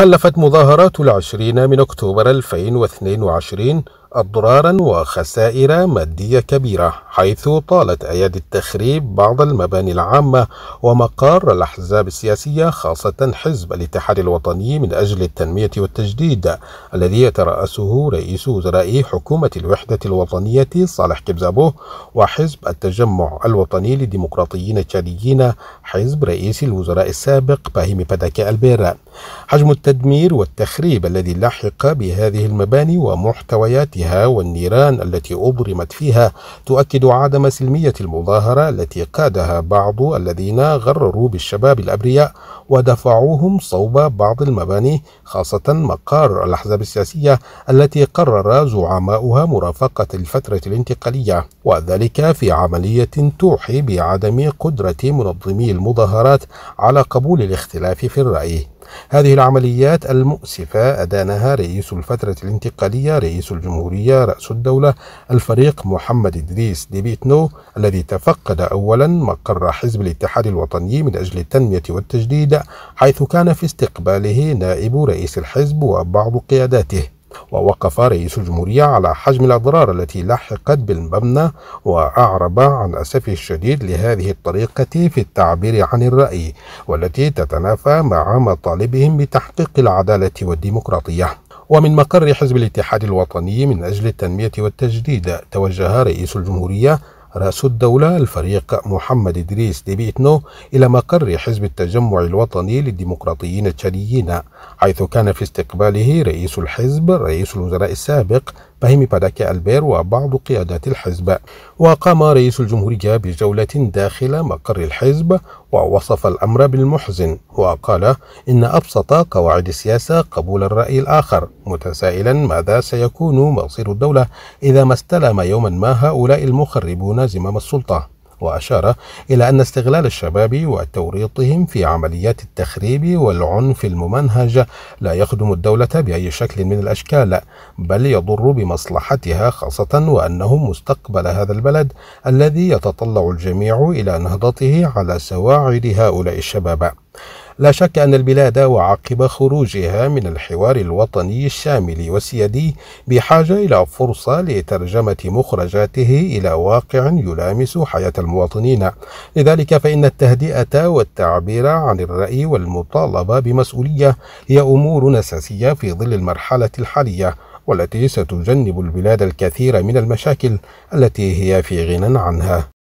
خلفت مظاهرات العشرين من أكتوبر 2022 أضرارا وخسائر مادية كبيرة حيث طالت أيادي التخريب بعض المباني العامة ومقار الأحزاب السياسية خاصة حزب الاتحاد الوطني من أجل التنمية والتجديد الذي يترأسه رئيس وزراء حكومة الوحدة الوطنية صالح كبزابوه وحزب التجمع الوطني للديمقراطيين التشاديين حزب رئيس الوزراء السابق باهيمي باداكا البيرا حجم التدمير والتخريب الذي لحق بهذه المباني ومحتوياتها وقتها والنيران التي أبرمت فيها تؤكد عدم سلمية المظاهرة التي قادها بعض الذين غرروا بالشباب الأبرياء ودفعوهم صوب بعض المباني خاصة مقار الأحزاب السياسية التي قرر زعماؤها مرافقة الفترة الانتقالية وذلك في عملية توحي بعدم قدرة منظمي المظاهرات على قبول الاختلاف في الرأي هذه العمليات المؤسفة أدانها رئيس الفترة الانتقالية رئيس الجمهورية رأس الدولة الفريق محمد إدريس ديبيتنو الذي تفقد أولا مقر حزب الاتحاد الوطني من أجل التنمية والتجديد حيث كان في استقباله نائب رئيس الحزب وبعض قياداته ووقف رئيس الجمهورية على حجم الأضرار التي لحقت بالمبنى وأعرب عن أسفه الشديد لهذه الطريقة في التعبير عن الرأي والتي تتنافى مع مطالبهم بتحقيق العدالة والديمقراطية ومن مقر حزب الاتحاد الوطني من أجل التنمية والتجديد توجه رئيس الجمهورية رأس الدولة الفريق محمد إدريس ديبيتنو إلى مقر حزب التجمع الوطني للديمقراطيين التشاديين حيث كان في استقباله رئيس الحزب رئيس الوزراء السابق فهمي باداكي ألبير وبعض قيادات الحزب وقام رئيس الجمهورية بجولة داخل مقر الحزب ووصف الأمر بالمحزن وقال إن أبسط قواعد السياسة قبول الرأي الآخر متسائلا ماذا سيكون مصير الدولة إذا ما استلم يوما ما هؤلاء المخربون الناس امام السلطه واشار الى ان استغلال الشباب وتوريطهم في عمليات التخريب والعنف الممنهج لا يخدم الدوله باي شكل من الاشكال بل يضر بمصلحتها خاصه وانه مستقبل هذا البلد الذي يتطلع الجميع الى نهضته على سواعد هؤلاء الشباب لا شك أن البلاد وعقب خروجها من الحوار الوطني الشامل والسيادي بحاجة إلى فرصة لترجمة مخرجاته إلى واقع يلامس حياة المواطنين لذلك فإن التهدئة والتعبير عن الرأي والمطالبة بمسؤولية هي أمور أساسية في ظل المرحلة الحالية والتي ستجنب البلاد الكثير من المشاكل التي هي في غنى عنها